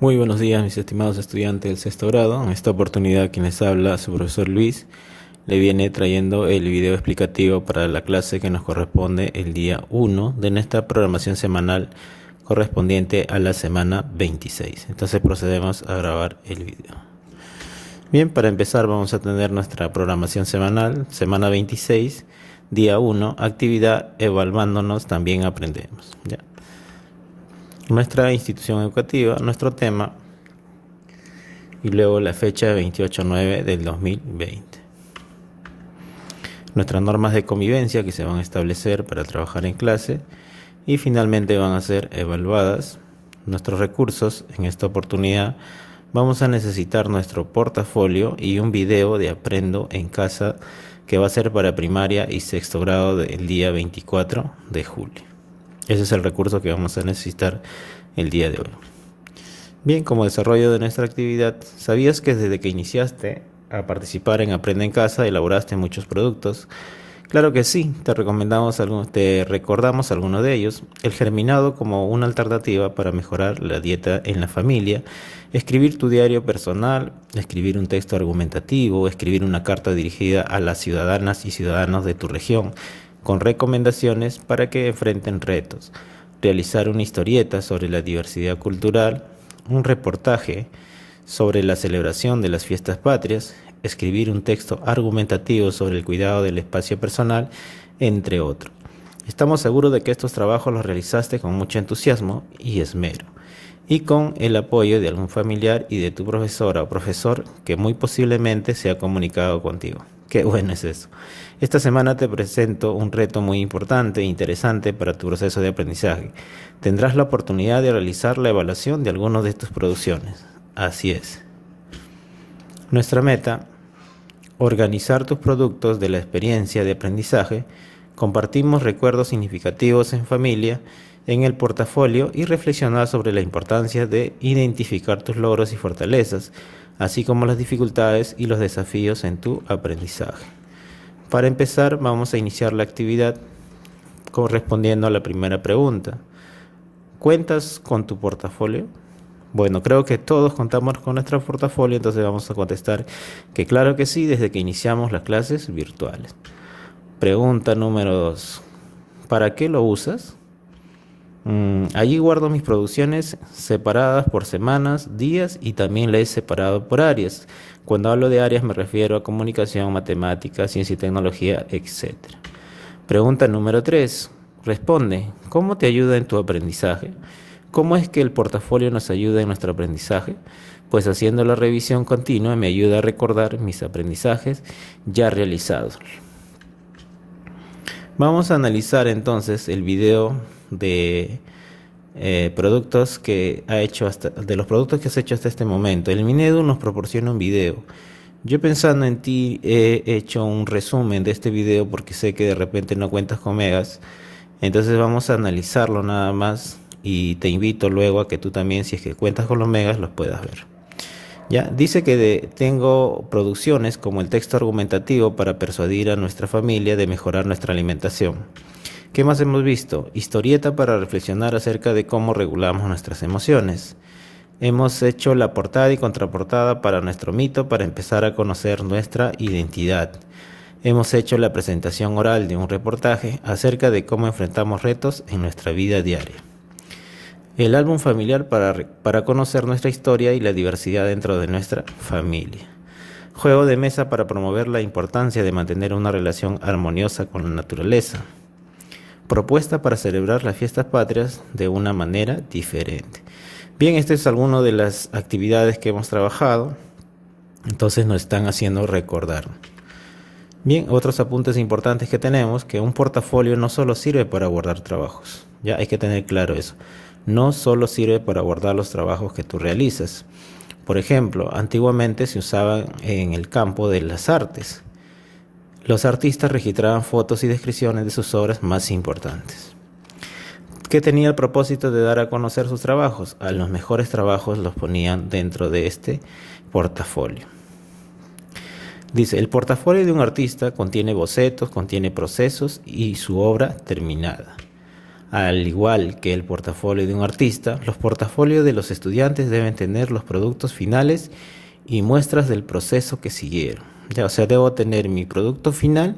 Muy buenos días, mis estimados estudiantes del sexto grado. En esta oportunidad, quien les habla, su profesor Luis, le viene trayendo el video explicativo para la clase que nos corresponde el día 1 de nuestra programación semanal correspondiente a la semana 26. Entonces procedemos a grabar el video. Bien, para empezar vamos a tener nuestra programación semanal, semana 26, día 1, actividad evaluándonos, también aprendemos. ¿ya? nuestra institución educativa, nuestro tema, y luego la fecha 28 9 del 2020. Nuestras normas de convivencia que se van a establecer para trabajar en clase y finalmente van a ser evaluadas. Nuestros recursos en esta oportunidad vamos a necesitar nuestro portafolio y un video de Aprendo en casa que va a ser para primaria y sexto grado del día 24 de julio. Ese es el recurso que vamos a necesitar el día de hoy. Bien, como desarrollo de nuestra actividad, ¿sabías que desde que iniciaste a participar en Aprende en Casa elaboraste muchos productos? Claro que sí, te recomendamos algunos, te recordamos algunos de ellos. El germinado como una alternativa para mejorar la dieta en la familia, escribir tu diario personal, escribir un texto argumentativo, escribir una carta dirigida a las ciudadanas y ciudadanos de tu región, con recomendaciones para que enfrenten retos, realizar una historieta sobre la diversidad cultural, un reportaje sobre la celebración de las fiestas patrias, escribir un texto argumentativo sobre el cuidado del espacio personal, entre otros. Estamos seguros de que estos trabajos los realizaste con mucho entusiasmo y esmero, y con el apoyo de algún familiar y de tu profesora o profesor que muy posiblemente se ha comunicado contigo. Qué bueno es eso. Esta semana te presento un reto muy importante e interesante para tu proceso de aprendizaje. Tendrás la oportunidad de realizar la evaluación de algunas de tus producciones. Así es. Nuestra meta, organizar tus productos de la experiencia de aprendizaje, compartimos recuerdos significativos en familia, en el portafolio y reflexionar sobre la importancia de identificar tus logros y fortalezas, así como las dificultades y los desafíos en tu aprendizaje. Para empezar, vamos a iniciar la actividad correspondiendo a la primera pregunta. ¿Cuentas con tu portafolio? Bueno, creo que todos contamos con nuestro portafolio, entonces vamos a contestar que claro que sí, desde que iniciamos las clases virtuales. Pregunta número 2. ¿Para qué lo usas? Mm, allí guardo mis producciones separadas por semanas, días y también las he separado por áreas. Cuando hablo de áreas me refiero a comunicación, matemáticas, ciencia y tecnología, etc. Pregunta número 3. Responde, ¿cómo te ayuda en tu aprendizaje? ¿Cómo es que el portafolio nos ayuda en nuestro aprendizaje? Pues haciendo la revisión continua me ayuda a recordar mis aprendizajes ya realizados. Vamos a analizar entonces el video de eh, productos que ha hecho hasta, de los productos que has hecho hasta este momento. El Minedu nos proporciona un video. Yo pensando en ti he hecho un resumen de este video porque sé que de repente no cuentas con megas. Entonces vamos a analizarlo nada más y te invito luego a que tú también si es que cuentas con los megas los puedas ver. Ya dice que tengo producciones como el texto argumentativo para persuadir a nuestra familia de mejorar nuestra alimentación. ¿Qué más hemos visto? Historieta para reflexionar acerca de cómo regulamos nuestras emociones. Hemos hecho la portada y contraportada para nuestro mito para empezar a conocer nuestra identidad. Hemos hecho la presentación oral de un reportaje acerca de cómo enfrentamos retos en nuestra vida diaria. El álbum familiar para, para conocer nuestra historia y la diversidad dentro de nuestra familia. Juego de mesa para promover la importancia de mantener una relación armoniosa con la naturaleza propuesta para celebrar las fiestas patrias de una manera diferente. Bien, esta es alguna de las actividades que hemos trabajado, entonces nos están haciendo recordar. Bien, otros apuntes importantes que tenemos, que un portafolio no solo sirve para guardar trabajos, ya hay que tener claro eso, no solo sirve para guardar los trabajos que tú realizas. Por ejemplo, antiguamente se usaban en el campo de las artes, los artistas registraban fotos y descripciones de sus obras más importantes, ¿Qué tenía el propósito de dar a conocer sus trabajos. A los mejores trabajos los ponían dentro de este portafolio. Dice, el portafolio de un artista contiene bocetos, contiene procesos y su obra terminada. Al igual que el portafolio de un artista, los portafolios de los estudiantes deben tener los productos finales y muestras del proceso que siguieron. O sea, debo tener mi producto final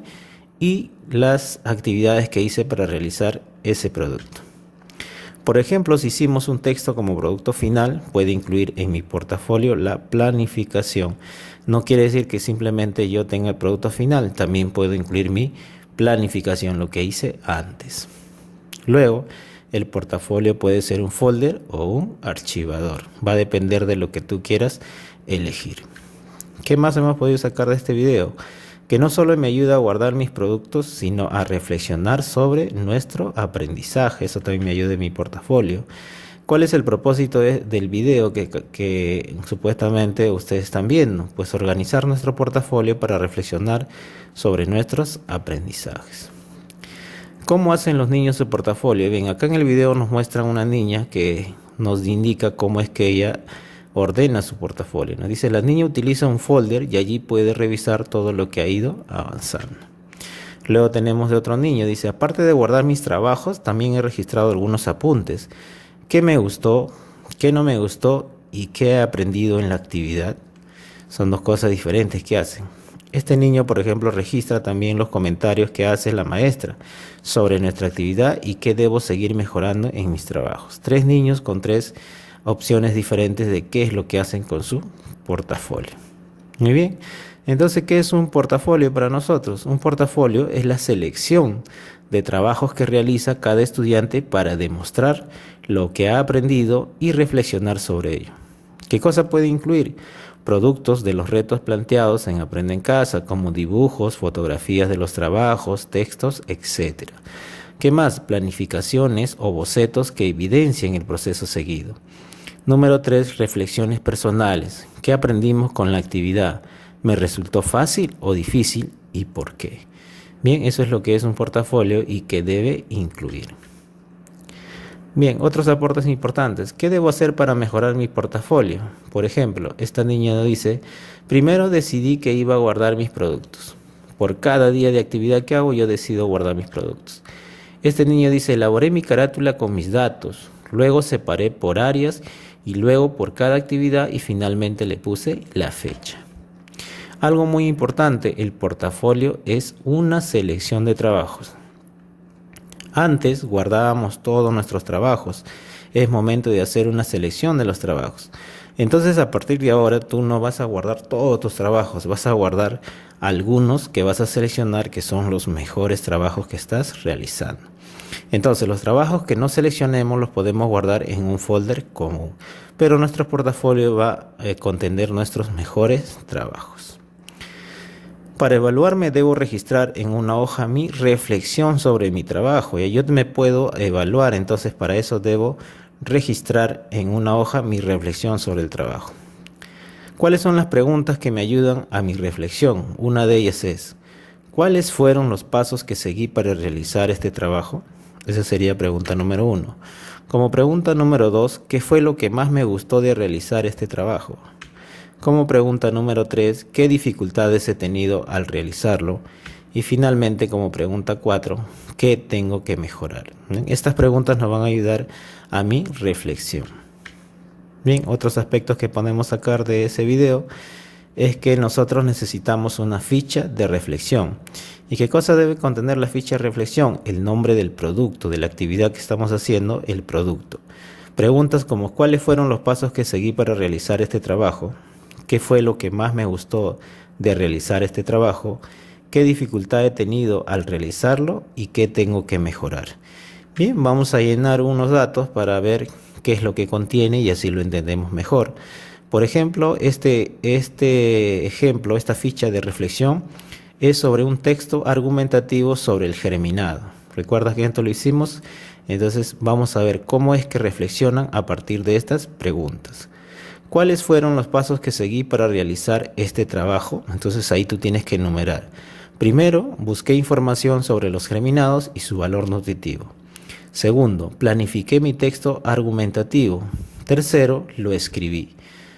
y las actividades que hice para realizar ese producto. Por ejemplo, si hicimos un texto como producto final, puede incluir en mi portafolio la planificación. No quiere decir que simplemente yo tenga el producto final, también puedo incluir mi planificación, lo que hice antes. Luego, el portafolio puede ser un folder o un archivador. Va a depender de lo que tú quieras elegir. ¿Qué más hemos podido sacar de este video? Que no solo me ayuda a guardar mis productos, sino a reflexionar sobre nuestro aprendizaje. Eso también me ayuda en mi portafolio. ¿Cuál es el propósito del video que, que, supuestamente ustedes están viendo? Pues organizar nuestro portafolio para reflexionar sobre nuestros aprendizajes. ¿Cómo hacen los niños su portafolio? Bien, acá en el video nos muestran una niña que nos indica cómo es que ella ordena su portafolio. Nos dice, la niña utiliza un folder y allí puede revisar todo lo que ha ido avanzando. Luego tenemos de otro niño, dice, aparte de guardar mis trabajos, también he registrado algunos apuntes. ¿Qué me gustó? ¿Qué no me gustó? ¿Y qué he aprendido en la actividad? Son dos cosas diferentes que hacen. Este niño, por ejemplo, registra también los comentarios que hace la maestra sobre nuestra actividad y qué debo seguir mejorando en mis trabajos. Tres niños con tres opciones diferentes de qué es lo que hacen con su portafolio. Muy bien, entonces, ¿qué es un portafolio para nosotros? Un portafolio es la selección de trabajos que realiza cada estudiante para demostrar lo que ha aprendido y reflexionar sobre ello. ¿Qué cosa puede incluir? Productos de los retos planteados en Aprende en Casa, como dibujos, fotografías de los trabajos, textos, etc. ¿Qué más? Planificaciones o bocetos que evidencien el proceso seguido. Número 3. Reflexiones personales. ¿Qué aprendimos con la actividad? ¿Me resultó fácil o difícil y por qué? Bien, eso es lo que es un portafolio y que debe incluir. Bien, otros aportes importantes. ¿Qué debo hacer para mejorar mi portafolio? Por ejemplo, esta niña dice, primero decidí que iba a guardar mis productos. Por cada día de actividad que hago yo decido guardar mis productos. Este niño dice, elaboré mi carátula con mis datos, luego separé por áreas y luego por cada actividad y finalmente le puse la fecha. Algo muy importante, el portafolio es una selección de trabajos. Antes guardábamos todos nuestros trabajos. Es momento de hacer una selección de los trabajos. Entonces a partir de ahora tú no vas a guardar todos tus trabajos, vas a guardar algunos que vas a seleccionar que son los mejores trabajos que estás realizando. Entonces los trabajos que no seleccionemos los podemos guardar en un folder común, pero nuestro portafolio va a eh, contener nuestros mejores trabajos. Para evaluarme debo registrar en una hoja mi reflexión sobre mi trabajo y yo me puedo evaluar, entonces para eso debo registrar en una hoja mi reflexión sobre el trabajo. ¿Cuáles son las preguntas que me ayudan a mi reflexión? Una de ellas es, ¿cuáles fueron los pasos que seguí para realizar este trabajo? Esa sería pregunta número uno. Como pregunta número dos, ¿qué fue lo que más me gustó de realizar este trabajo? Como pregunta número tres, ¿qué dificultades he tenido al realizarlo? Y finalmente, como pregunta cuatro, ¿qué tengo que mejorar? Estas preguntas nos van a ayudar a mi reflexión. Bien, otros aspectos que podemos sacar de ese video es que nosotros necesitamos una ficha de reflexión. ¿Y qué cosa debe contener la ficha de reflexión? El nombre del producto, de la actividad que estamos haciendo, el producto. Preguntas como cuáles fueron los pasos que seguí para realizar este trabajo, qué fue lo que más me gustó de realizar este trabajo, qué dificultad he tenido al realizarlo y qué tengo que mejorar. Bien, vamos a llenar unos datos para ver qué es lo que contiene y así lo entendemos mejor. Por ejemplo, este, este, ejemplo, esta ficha de reflexión es sobre un texto argumentativo sobre el germinado. ¿Recuerdas que esto lo hicimos? Entonces vamos a ver cómo es que reflexionan a partir de estas preguntas. ¿Cuáles fueron los pasos que seguí para realizar este trabajo? Entonces ahí tú tienes que enumerar. Primero, busqué información sobre los germinados y su valor nutritivo. Segundo, planifiqué mi texto argumentativo. Tercero, lo escribí.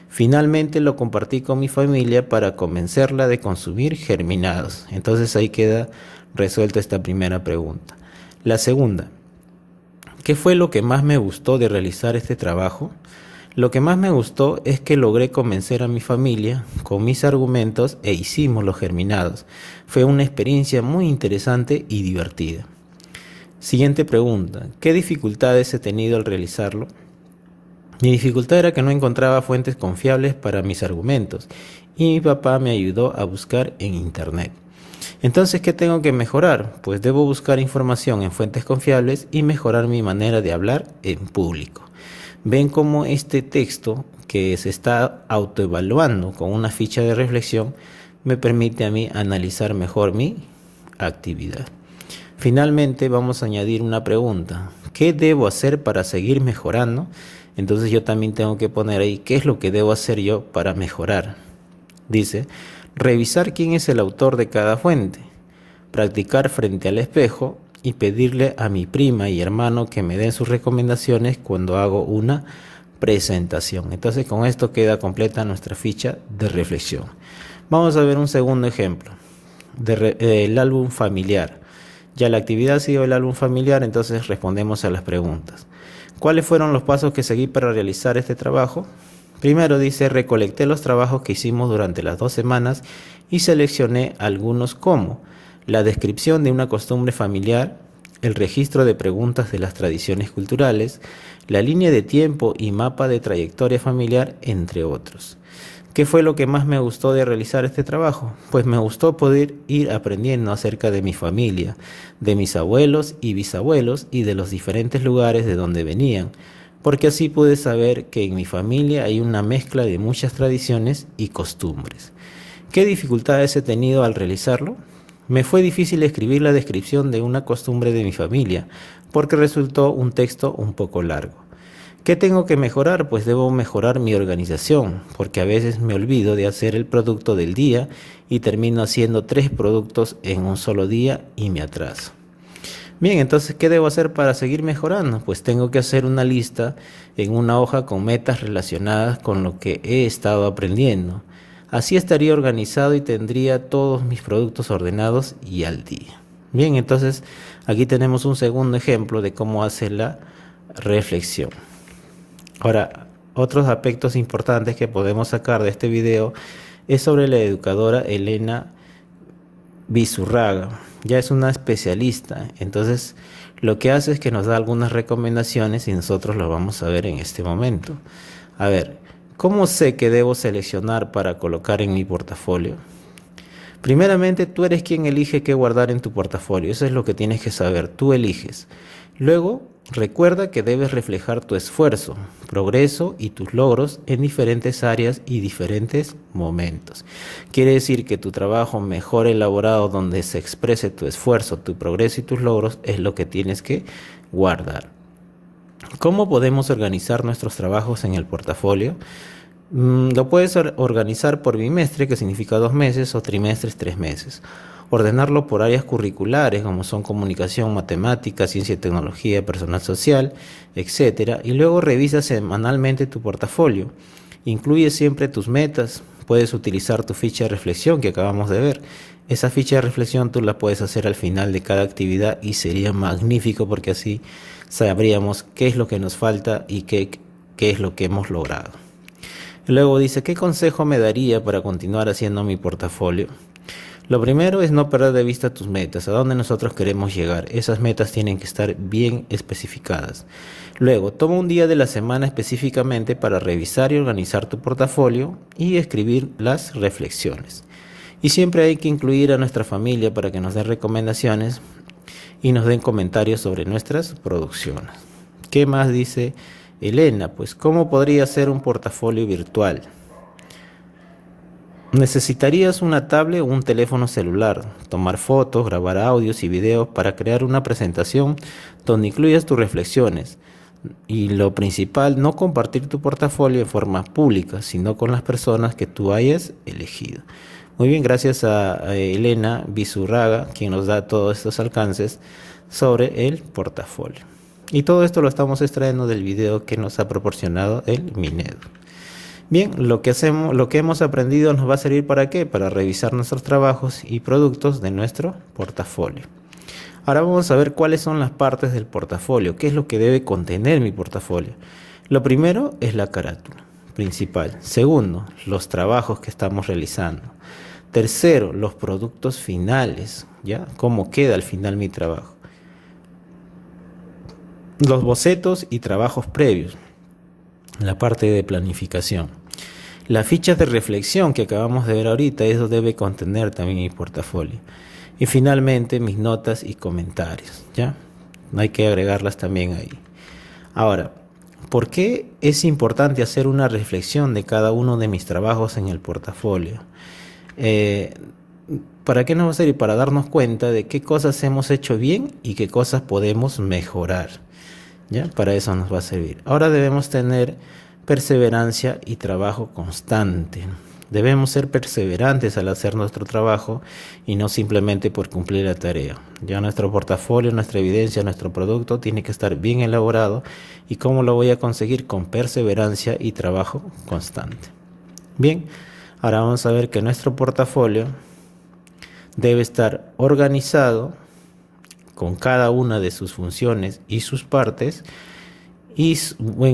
Finalmente lo compartí con mi familia para convencerla de consumir germinados. Entonces ahí queda resuelta esta primera pregunta. La segunda, ¿qué fue lo que más me gustó de realizar este trabajo? Lo que más me gustó es que logré convencer a mi familia con mis argumentos e hicimos los germinados. Fue una experiencia muy interesante y divertida. Siguiente pregunta. ¿Qué dificultades he tenido al realizarlo? Mi dificultad era que no encontraba fuentes confiables para mis argumentos y mi papá me ayudó a buscar en internet. Entonces, ¿qué tengo que mejorar? Pues debo buscar información en fuentes confiables y mejorar mi manera de hablar en público. Ven cómo este texto, que se está autoevaluando con una ficha de reflexión, me permite a mí analizar mejor mi actividad. Finalmente vamos a añadir una pregunta. ¿Qué debo hacer para seguir mejorando? Entonces yo también tengo que poner ahí qué es lo que debo hacer yo para mejorar. Dice, revisar quién es el autor de cada fuente, practicar frente al espejo y pedirle a mi prima y hermano que me den sus recomendaciones cuando hago una presentación. Entonces con esto queda completa nuestra ficha de reflexión. Vamos a ver un segundo ejemplo del álbum familiar ya la actividad ha sido el álbum familiar, entonces respondemos a las preguntas. ¿Cuáles fueron los pasos que seguí para realizar este trabajo? Primero dice, recolecté los trabajos que hicimos durante las dos semanas y seleccioné algunos como la descripción de una costumbre familiar, el registro de preguntas de las tradiciones culturales, la línea de tiempo y mapa de trayectoria familiar, entre otros. ¿Qué fue lo que más me gustó de realizar este trabajo? Pues me gustó poder ir aprendiendo acerca de mi familia, de mis abuelos y bisabuelos y de los diferentes lugares de donde venían, porque así pude saber que en mi familia hay una mezcla de muchas tradiciones y costumbres. ¿Qué dificultades he tenido al realizarlo? Me fue difícil escribir la descripción de una costumbre de mi familia, porque resultó un texto un poco largo. ¿Qué tengo que mejorar? Pues debo mejorar mi organización, porque a veces me olvido de hacer el producto del día y termino haciendo tres productos en un solo día y me atraso. Bien, entonces, ¿qué debo hacer para seguir mejorando? Pues tengo que hacer una lista en una hoja con metas relacionadas con lo que he estado aprendiendo. Así estaría organizado y tendría todos mis productos ordenados y al día. Bien, entonces aquí tenemos un segundo ejemplo de cómo hace la reflexión. Ahora, otros aspectos importantes que podemos sacar de este video es sobre la educadora Elena Bizurraga. Ya es una especialista, entonces lo que hace es que nos da algunas recomendaciones y nosotros lo vamos a ver en este momento. A ver, ¿cómo sé que debo seleccionar para colocar en mi portafolio? Primeramente, tú eres quien elige qué guardar en tu portafolio. Eso es lo que tienes que saber. Tú eliges. Luego, Recuerda que debes reflejar tu esfuerzo, progreso y tus logros en diferentes áreas y diferentes momentos. Quiere decir que tu trabajo mejor elaborado donde se exprese tu esfuerzo, tu progreso y tus logros es lo que tienes que guardar. ¿Cómo podemos organizar nuestros trabajos en el portafolio? Mm, lo puedes organizar por bimestre, que significa dos meses, o trimestres, tres meses ordenarlo por áreas curriculares como son comunicación, matemática, ciencia y tecnología, personal social, etc. Y luego revisa semanalmente tu portafolio. Incluye siempre tus metas. Puedes utilizar tu ficha de reflexión que acabamos de ver. Esa ficha de reflexión tú la puedes hacer al final de cada actividad y sería magnífico porque así sabríamos qué es lo que nos falta y qué, qué es lo que hemos logrado. Luego dice, ¿qué consejo me daría para continuar haciendo mi portafolio? Lo primero es no perder de vista tus metas, a dónde nosotros queremos llegar. Esas metas tienen que estar bien especificadas. Luego, toma un día de la semana específicamente para revisar y organizar tu portafolio y escribir las reflexiones. Y siempre hay que incluir a nuestra familia para que nos den recomendaciones y nos den comentarios sobre nuestras producciones. ¿Qué más dice Elena? Pues, ¿cómo podría ser un portafolio virtual? Necesitarías una tablet o un teléfono celular, tomar fotos, grabar audios y videos para crear una presentación donde incluyas tus reflexiones. Y lo principal, no compartir tu portafolio de forma pública, sino con las personas que tú hayas elegido. Muy bien, gracias a Elena Bizurraga, quien nos da todos estos alcances sobre el portafolio. Y todo esto lo estamos extrayendo del video que nos ha proporcionado el Minedo. Bien, lo que, hacemos, lo que hemos aprendido nos va a servir para qué? Para revisar nuestros trabajos y productos de nuestro portafolio. Ahora vamos a ver cuáles son las partes del portafolio, qué es lo que debe contener mi portafolio. Lo primero es la carátula principal. Segundo, los trabajos que estamos realizando. Tercero, los productos finales, ¿ya? Cómo queda al final mi trabajo. Los bocetos y trabajos previos la parte de planificación. Las fichas de reflexión que acabamos de ver ahorita, eso debe contener también mi portafolio. Y finalmente mis notas y comentarios, ¿ya? Hay que agregarlas también ahí. Ahora, ¿por qué es importante hacer una reflexión de cada uno de mis trabajos en el portafolio? Eh, ¿Para qué nos va a servir? Para darnos cuenta de qué cosas hemos hecho bien y qué cosas podemos mejorar. Para eso nos va a servir. Ahora debemos tener perseverancia y trabajo constante. Debemos ser perseverantes al hacer nuestro trabajo y no simplemente por cumplir la tarea. Ya nuestro portafolio, nuestra evidencia, nuestro producto tiene que estar bien elaborado y cómo lo voy a conseguir con perseverancia y trabajo constante. Bien, ahora vamos a ver que nuestro portafolio debe estar organizado con cada una de sus funciones y sus partes. Y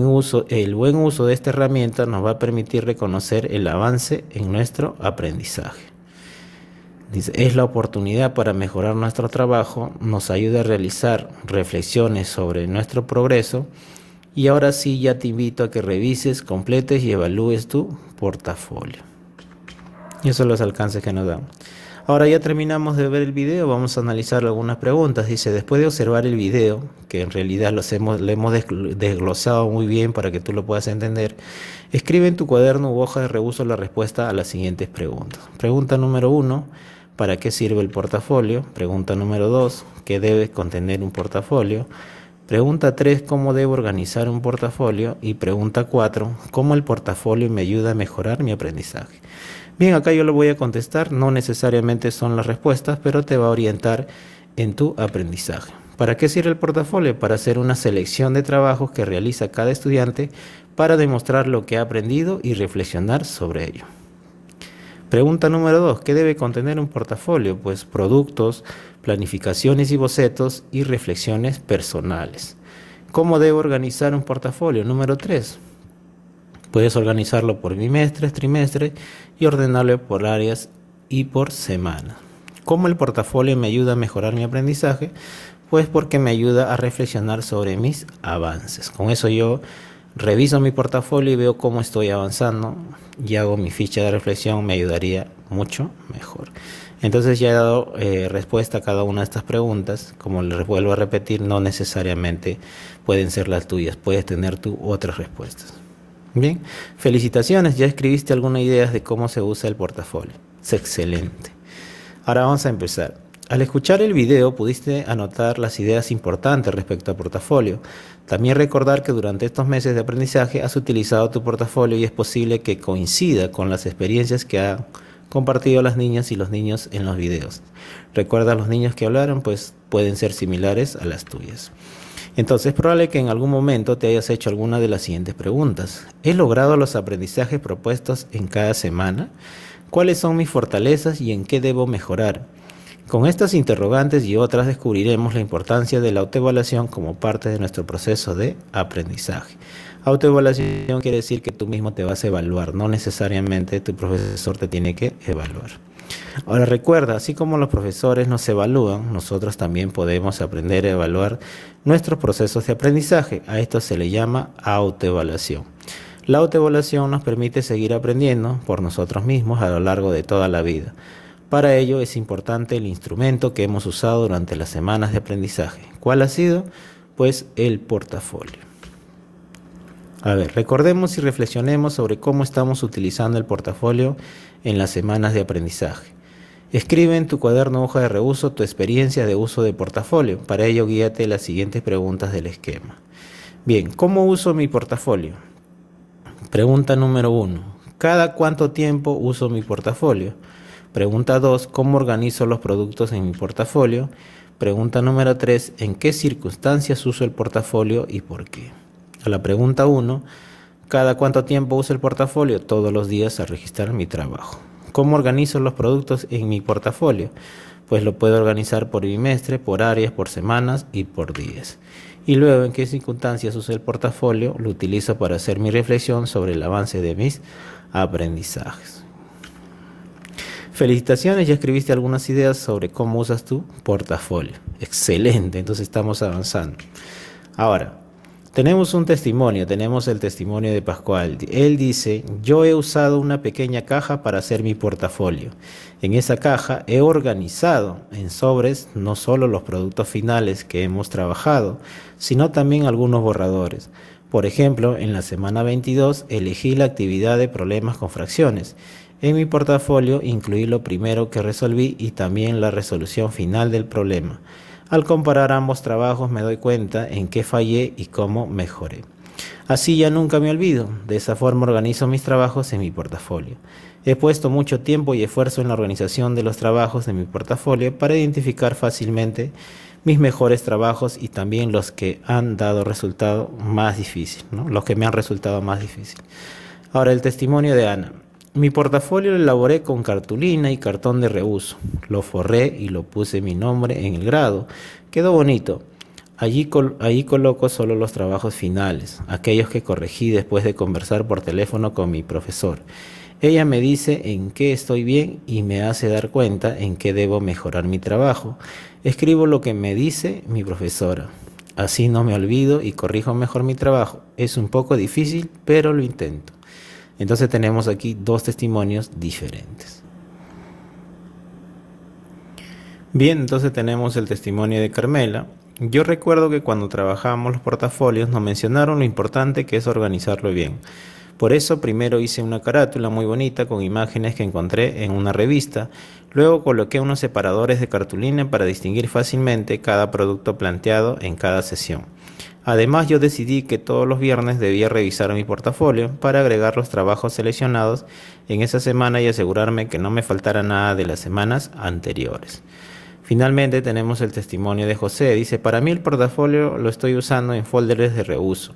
uso, el buen uso de esta herramienta nos va a permitir reconocer el avance en nuestro aprendizaje. es la oportunidad para mejorar nuestro trabajo, nos ayuda a realizar reflexiones sobre nuestro progreso y ahora sí ya te invito a que revises, completes y evalúes tu portafolio. Y esos son los alcances que nos damos Ahora ya terminamos de ver el video, vamos a analizar algunas preguntas. Dice, después de observar el video, que en realidad hemos, lo hemos desglosado muy bien para que tú lo puedas entender, escribe en tu cuaderno u hoja de reuso la respuesta a las siguientes preguntas. Pregunta número uno, ¿para qué sirve el portafolio? Pregunta número dos, ¿qué debe contener un portafolio? Pregunta tres, ¿cómo debo organizar un portafolio? Y pregunta cuatro, ¿cómo el portafolio me ayuda a mejorar mi aprendizaje? Bien, acá yo lo voy a contestar, no necesariamente son las respuestas, pero te va a orientar en tu aprendizaje. ¿Para qué sirve el portafolio? Para hacer una selección de trabajos que realiza cada estudiante para demostrar lo que ha aprendido y reflexionar sobre ello. Pregunta número 2. ¿Qué debe contener un portafolio? Pues productos, planificaciones y bocetos y reflexiones personales. ¿Cómo debo organizar un portafolio? Número 3 Puedes organizarlo por bimestres, trimestres y ordenarlo por áreas y por semana. ¿Cómo el portafolio me ayuda a mejorar mi aprendizaje? Pues porque me ayuda a reflexionar sobre mis avances. Con eso yo reviso mi portafolio y veo cómo estoy avanzando y hago mi ficha de reflexión, me ayudaría mucho mejor. Entonces ya he dado eh, respuesta a cada una de estas preguntas. Como les vuelvo a repetir, no necesariamente pueden ser las tuyas, puedes tener tú otras respuestas. Bien, felicitaciones, ya escribiste algunas ideas de cómo se usa el portafolio. Es excelente. Ahora vamos a empezar. Al escuchar el video pudiste anotar las ideas importantes respecto al portafolio. También recordar que durante estos meses de aprendizaje has utilizado tu portafolio y es posible que coincida con las experiencias que han compartido las niñas y los niños en los videos. Recuerda los niños que hablaron, pues pueden ser similares a las tuyas. Entonces es probable que en algún momento te hayas hecho alguna de las siguientes preguntas. ¿He logrado los aprendizajes propuestos en cada semana? ¿Cuáles son mis fortalezas y en qué debo mejorar? Con estas interrogantes y otras descubriremos la importancia de la autoevaluación como parte de nuestro proceso de aprendizaje. Autoevaluación quiere decir que tú mismo te vas a evaluar, no necesariamente tu profesor te tiene que evaluar. Ahora recuerda, así como los profesores nos evalúan, nosotros también podemos aprender a evaluar nuestros procesos de aprendizaje. A esto se le llama autoevaluación. La autoevaluación nos permite seguir aprendiendo por nosotros mismos a lo largo de toda la vida. Para ello es importante el instrumento que hemos usado durante las semanas de aprendizaje. ¿Cuál ha sido? Pues el portafolio. A ver, recordemos y reflexionemos sobre cómo estamos utilizando el portafolio en las semanas de aprendizaje. Escribe en tu cuaderno hoja de reuso tu experiencia de uso de portafolio. Para ello, guíate las siguientes preguntas del esquema. Bien, ¿cómo uso mi portafolio? Pregunta número 1. ¿Cada cuánto tiempo uso mi portafolio? Pregunta 2. ¿Cómo organizo los productos en mi portafolio? Pregunta número 3. ¿En qué circunstancias uso el portafolio y por qué? A la pregunta 1. ¿Cada cuánto tiempo uso el portafolio? Todos los días al registrar mi trabajo. ¿Cómo organizo los productos en mi portafolio? Pues lo puedo organizar por bimestre, por áreas, por semanas y por días. Y luego, en qué circunstancias uso el portafolio, lo utilizo para hacer mi reflexión sobre el avance de mis aprendizajes. Felicitaciones, ya escribiste algunas ideas sobre cómo usas tu portafolio. Excelente, entonces estamos avanzando. Ahora, tenemos un testimonio, tenemos el testimonio de Pascual. Él dice, yo he usado una pequeña caja para hacer mi portafolio. En esa caja he organizado en sobres no solo los productos finales que hemos trabajado, sino también algunos borradores. Por ejemplo, en la semana 22 elegí la actividad de problemas con fracciones. En mi portafolio incluí lo primero que resolví y también la resolución final del problema. Al comparar ambos trabajos me doy cuenta en qué fallé y cómo mejoré. Así ya nunca me olvido, de esa forma organizo mis trabajos en mi portafolio. He puesto mucho tiempo y esfuerzo en la organización de los trabajos de mi portafolio para identificar fácilmente mis mejores trabajos y también los que han dado resultado más difícil, los que me han resultado más difícil. Ahora el testimonio de Ana. Mi portafolio lo elaboré con cartulina y cartón de reuso. Lo forré y lo puse mi nombre en el grado. Quedó bonito. Allí, coloco solo los trabajos finales, aquellos que corregí después de conversar por teléfono con mi profesor. Ella me dice en qué estoy bien y me hace dar cuenta en qué debo mejorar mi trabajo. Escribo lo que me dice mi profesora. Así no me olvido y corrijo mejor mi trabajo. Es un poco difícil, pero lo intento. Entonces tenemos aquí dos testimonios diferentes. Bien, entonces tenemos el testimonio de Carmela. Yo recuerdo que cuando trabajábamos los portafolios nos mencionaron lo importante que es organizarlo bien. Por eso primero hice una carátula muy bonita con imágenes que encontré en una revista. Luego coloqué unos separadores de cartulina para distinguir fácilmente cada producto planteado en cada sesión. Además, yo decidí que todos los viernes debía revisar mi portafolio para agregar los trabajos seleccionados en esa semana y asegurarme que no me faltara nada de las semanas anteriores. Finalmente tenemos el testimonio de José. Dice, para mí el portafolio lo estoy usando en folders de reuso.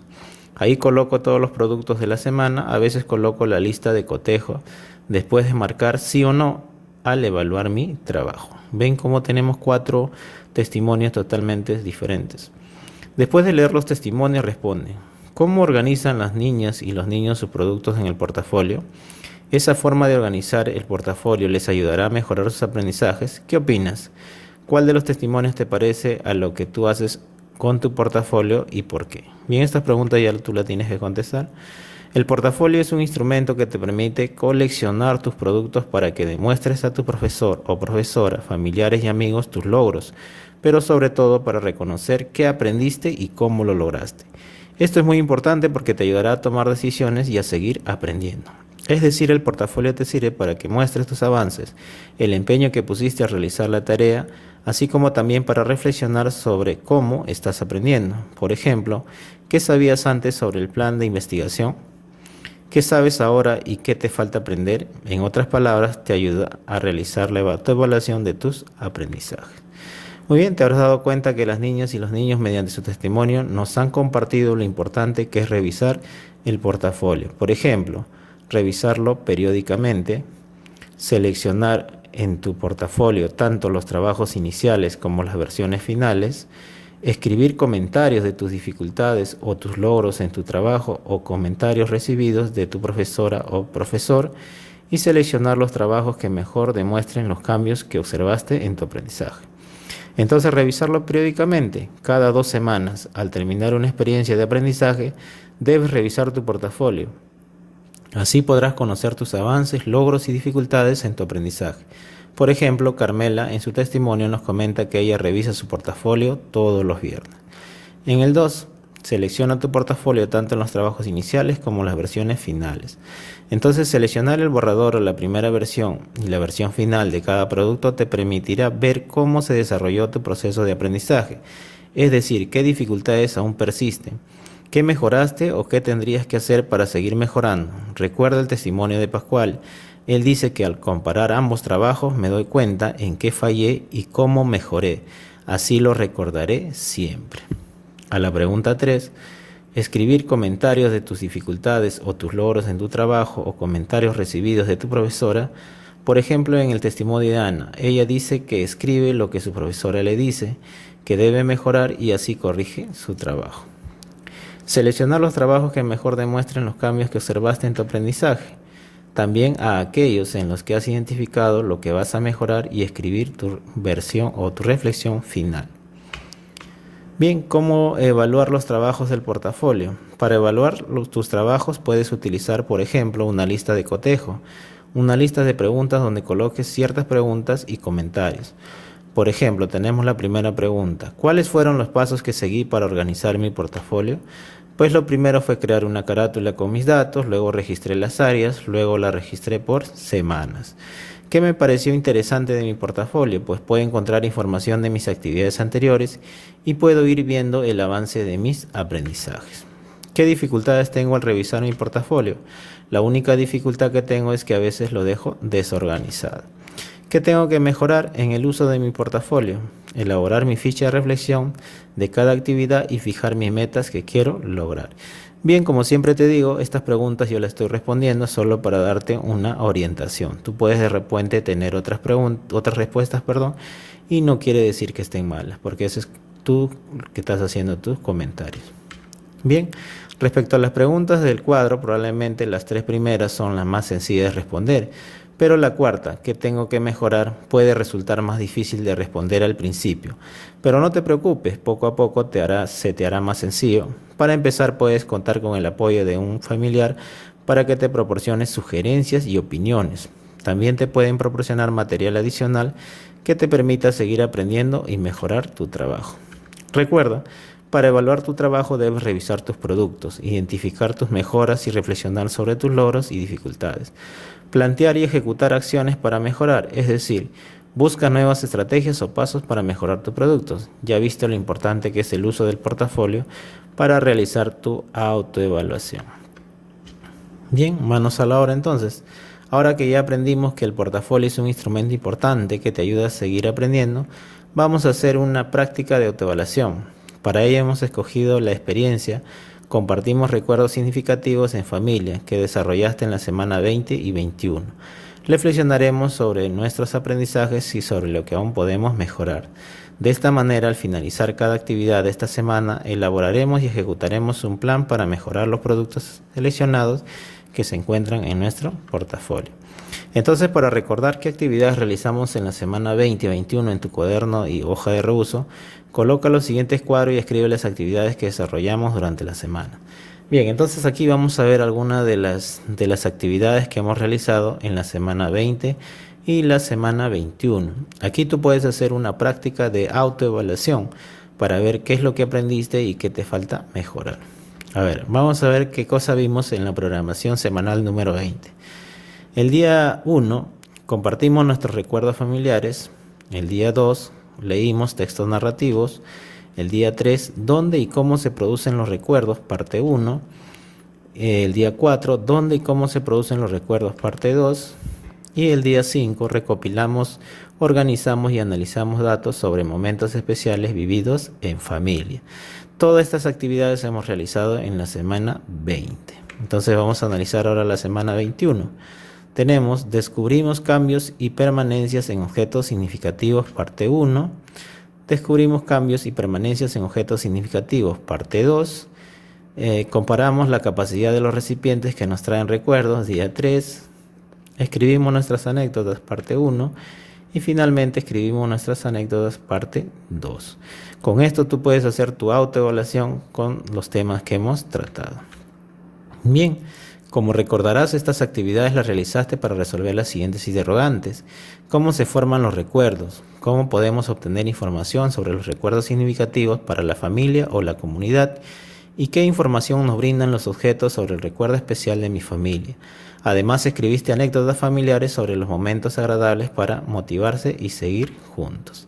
Ahí coloco todos los productos de la semana, a veces coloco la lista de cotejo después de marcar sí o no al evaluar mi trabajo. Ven cómo tenemos cuatro testimonios totalmente diferentes. Después de leer los testimonios responde, ¿cómo organizan las niñas y los niños sus productos en el portafolio? Esa forma de organizar el portafolio les ayudará a mejorar sus aprendizajes. ¿Qué opinas? ¿Cuál de los testimonios te parece a lo que tú haces con tu portafolio y por qué? Bien, estas preguntas ya tú las tienes que contestar. El portafolio es un instrumento que te permite coleccionar tus productos para que demuestres a tu profesor o profesora, familiares y amigos tus logros, pero sobre todo para reconocer qué aprendiste y cómo lo lograste. Esto es muy importante porque te ayudará a tomar decisiones y a seguir aprendiendo. Es decir, el portafolio te sirve para que muestres tus avances, el empeño que pusiste a realizar la tarea, así como también para reflexionar sobre cómo estás aprendiendo. Por ejemplo, ¿qué sabías antes sobre el plan de investigación? ¿Qué sabes ahora y qué te falta aprender? En otras palabras, te ayuda a realizar la evaluación de tus aprendizajes. Muy bien, te habrás dado cuenta que las niñas y los niños mediante su testimonio nos han compartido lo importante que es revisar el portafolio. Por ejemplo, revisarlo periódicamente, seleccionar en tu portafolio tanto los trabajos iniciales como las versiones finales, escribir comentarios de tus dificultades o tus logros en tu trabajo o comentarios recibidos de tu profesora o profesor y seleccionar los trabajos que mejor demuestren los cambios que observaste en tu aprendizaje. Entonces revisarlo periódicamente, cada dos semanas, al terminar una experiencia de aprendizaje, debes revisar tu portafolio. Así podrás conocer tus avances, logros y dificultades en tu aprendizaje. Por ejemplo, Carmela en su testimonio nos comenta que ella revisa su portafolio todos los viernes. En el 2, selecciona tu portafolio tanto en los trabajos iniciales como en las versiones finales. Entonces, seleccionar el borrador o la primera versión y la versión final de cada producto te permitirá ver cómo se desarrolló tu proceso de aprendizaje, es decir, qué dificultades aún persisten. ¿Qué mejoraste o qué tendrías que hacer para seguir mejorando? Recuerda el testimonio de Pascual. Él dice que al comparar ambos trabajos me doy cuenta en qué fallé y cómo mejoré. Así lo recordaré siempre. A la pregunta 3, escribir comentarios de tus dificultades o tus logros en tu trabajo o comentarios recibidos de tu profesora. Por ejemplo, en el testimonio de Ana, ella dice que escribe lo que su profesora le dice, que debe mejorar y así corrige su trabajo. Seleccionar los trabajos que mejor demuestren los cambios que observaste en tu aprendizaje también a aquellos en los que has identificado lo que vas a mejorar y escribir tu versión o tu reflexión final. Bien, ¿cómo evaluar los trabajos del portafolio? Para evaluar tus trabajos puedes utilizar, por ejemplo, una lista de cotejo, una lista de preguntas donde coloques ciertas preguntas y comentarios. Por ejemplo, tenemos la primera pregunta. ¿Cuáles fueron los pasos que seguí para organizar mi portafolio? Pues lo primero fue crear una carátula con mis datos, luego registré las áreas, luego la registré por semanas. ¿Qué me pareció interesante de mi portafolio? Pues puedo encontrar información de mis actividades anteriores y puedo ir viendo el avance de mis aprendizajes. ¿Qué dificultades tengo al revisar mi portafolio? La única dificultad que tengo es que a veces lo dejo desorganizado. ¿Qué tengo que mejorar en el uso de mi portafolio? Elaborar mi ficha de reflexión de cada actividad y fijar mis metas que quiero lograr. Bien, como siempre te digo, estas preguntas yo las estoy respondiendo solo para darte una orientación. Tú puedes de repente tener otras, otras respuestas perdón, y no quiere decir que estén malas, porque eso es tú que estás haciendo tus comentarios. Bien, respecto a las preguntas del cuadro, probablemente las tres primeras son las más sencillas de responder pero la cuarta, que tengo que mejorar, puede resultar más difícil de responder al principio. Pero no te preocupes, poco a poco te se te hará más sencillo. Para empezar puedes contar con el apoyo de un familiar para que te proporcione sugerencias y opiniones. También te pueden proporcionar material adicional que te permita seguir aprendiendo y mejorar tu trabajo. Recuerda, para evaluar tu trabajo debes revisar tus productos, identificar tus mejoras y reflexionar sobre tus logros y dificultades. Plantear y ejecutar acciones para mejorar, es decir, busca nuevas estrategias o pasos para mejorar tus productos. Ya visto lo importante que es el uso del portafolio para realizar tu autoevaluación. Bien, manos a la obra entonces. Ahora que ya aprendimos que el portafolio es un instrumento importante que te ayuda a seguir aprendiendo, vamos a hacer una práctica de autoevaluación. Para ello hemos escogido la experiencia Compartimos recuerdos significativos en familia que desarrollaste en la semana 20 y 21. Reflexionaremos sobre nuestros aprendizajes y sobre lo que aún podemos mejorar. De esta manera, al finalizar cada actividad de esta semana, elaboraremos y ejecutaremos un plan para mejorar los productos seleccionados que se encuentran en nuestro portafolio. Entonces, para recordar qué actividades realizamos en la semana 20 y 21 en tu cuaderno y hoja de reuso, coloca los siguientes cuadros y escribe las actividades que desarrollamos durante la semana. Bien, entonces aquí vamos a ver algunas de las, de las actividades que hemos realizado en la semana 20 y la semana 21. Aquí tú puedes hacer una práctica de autoevaluación para ver qué es lo que aprendiste y qué te falta mejorar. A ver, vamos a ver qué cosa vimos en la programación semanal número 20. El día 1 compartimos nuestros recuerdos familiares, el día 2 leímos textos narrativos, el día 3 dónde y cómo se producen los recuerdos, parte 1, el día 4 dónde y cómo se producen los recuerdos, parte 2, y el día 5 recopilamos, organizamos y analizamos datos sobre momentos especiales vividos en familia. Todas estas actividades hemos realizado en la semana 20. Entonces vamos a analizar ahora la semana 21 tenemos descubrimos cambios y permanencias en objetos significativos, parte 1. Descubrimos cambios y permanencias en objetos significativos, parte 2. Eh, comparamos la capacidad de los recipientes que nos traen recuerdos, día 3. Escribimos nuestras anécdotas, parte 1. Y finalmente escribimos nuestras anécdotas, parte 2. Con esto tú puedes hacer tu autoevaluación con los temas que hemos tratado. Bien. Como recordarás, estas actividades las realizaste para resolver las siguientes interrogantes. ¿Cómo se forman los recuerdos? ¿Cómo podemos obtener información sobre los recuerdos significativos para la familia o la comunidad? ¿Y qué información nos brindan los objetos sobre el recuerdo especial de mi familia? Además, escribiste anécdotas familiares sobre los momentos agradables para motivarse y seguir juntos.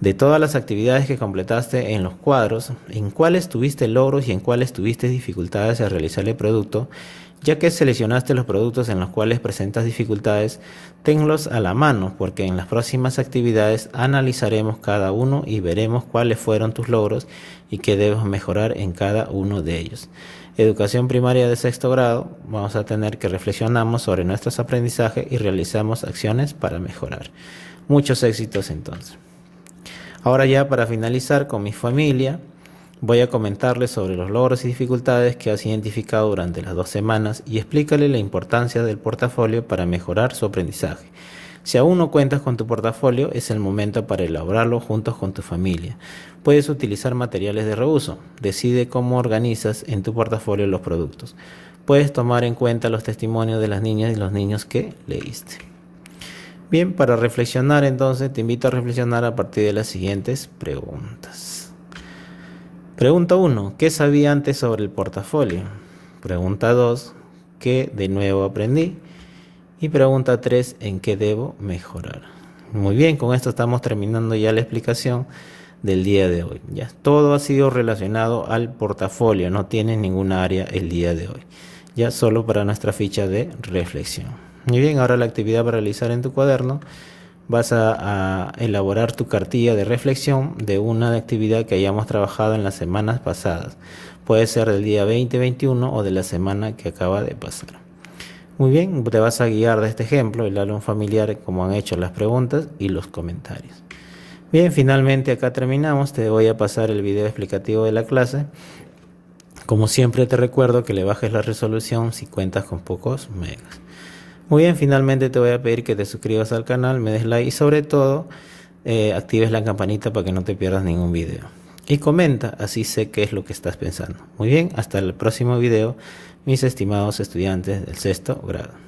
De todas las actividades que completaste en los cuadros, en cuáles tuviste logros y en cuáles tuviste dificultades al realizar el producto, ya que seleccionaste los productos en los cuales presentas dificultades, tenlos a la mano porque en las próximas actividades analizaremos cada uno y veremos cuáles fueron tus logros y qué debes mejorar en cada uno de ellos. Educación primaria de sexto grado, vamos a tener que reflexionamos sobre nuestros aprendizajes y realizamos acciones para mejorar. Muchos éxitos entonces. Ahora ya para finalizar con mi familia, Voy a comentarles sobre los logros y dificultades que has identificado durante las dos semanas y explícale la importancia del portafolio para mejorar su aprendizaje. Si aún no cuentas con tu portafolio, es el momento para elaborarlo juntos con tu familia. Puedes utilizar materiales de reuso. Decide cómo organizas en tu portafolio los productos. Puedes tomar en cuenta los testimonios de las niñas y los niños que leíste. Bien, para reflexionar entonces, te invito a reflexionar a partir de las siguientes preguntas. Pregunta 1. ¿Qué sabía antes sobre el portafolio? Pregunta 2. ¿Qué de nuevo aprendí? Y pregunta 3. ¿En qué debo mejorar? Muy bien, con esto estamos terminando ya la explicación del día de hoy. Ya todo ha sido relacionado al portafolio, no tiene ninguna área el día de hoy. Ya solo para nuestra ficha de reflexión. Muy bien, ahora la actividad para realizar en tu cuaderno vas a, elaborar tu cartilla de reflexión de una actividad que hayamos trabajado en las semanas pasadas. Puede ser del día 20, 21 o de la semana que acaba de pasar. Muy bien, te vas a guiar de este ejemplo, el álbum familiar, como han hecho las preguntas y los comentarios. Bien, finalmente acá terminamos. Te voy a pasar el video explicativo de la clase. Como siempre te recuerdo que le bajes la resolución si cuentas con pocos megas. Muy bien, finalmente te voy a pedir que te suscribas al canal, me des like y sobre todo eh, actives la campanita para que no te pierdas ningún video. Y comenta, así sé qué es lo que estás pensando. Muy bien, hasta el próximo video, mis estimados estudiantes del sexto grado.